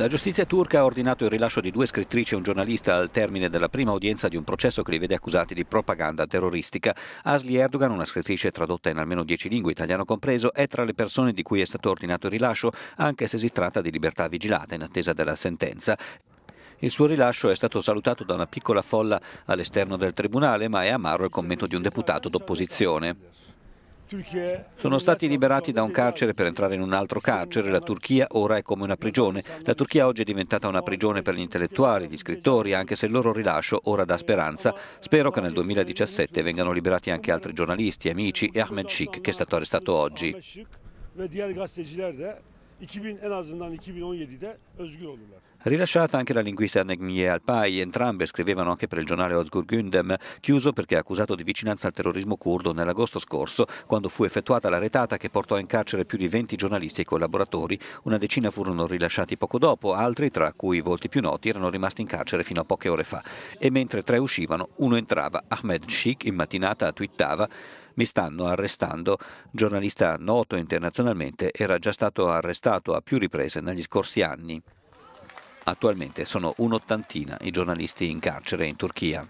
La giustizia turca ha ordinato il rilascio di due scrittrici e un giornalista al termine della prima udienza di un processo che li vede accusati di propaganda terroristica. Asli Erdogan, una scrittrice tradotta in almeno dieci lingue, italiano compreso, è tra le persone di cui è stato ordinato il rilascio, anche se si tratta di libertà vigilata in attesa della sentenza. Il suo rilascio è stato salutato da una piccola folla all'esterno del tribunale, ma è amaro il commento di un deputato d'opposizione. Sono stati liberati da un carcere per entrare in un altro carcere, la Turchia ora è come una prigione. La Turchia oggi è diventata una prigione per gli intellettuali, gli scrittori, anche se il loro rilascio ora dà speranza. Spero che nel 2017 vengano liberati anche altri giornalisti, amici e Ahmed Sheikh che è stato arrestato oggi. 2000, en azından 2017'de özgür olurlar. Rilasciata anche la linguista Negmie Alpay, entrambe scrivevano anche per il giornale Ozgur Gündem, chiuso perché accusato di vicinanza al terrorismo curdo nell'agosto scorso, quando fu effettuata la retata che portò in carcere più di 20 giornalisti e collaboratori. Una decina furono rilasciati poco dopo, altri, tra cui i volti più noti, erano rimasti in carcere fino a poche ore fa. E mentre tre uscivano, uno entrava. Ahmed Sheikh in mattinata twittava mi stanno arrestando. Giornalista noto internazionalmente era già stato arrestato a più riprese negli scorsi anni. Attualmente sono un'ottantina i giornalisti in carcere in Turchia.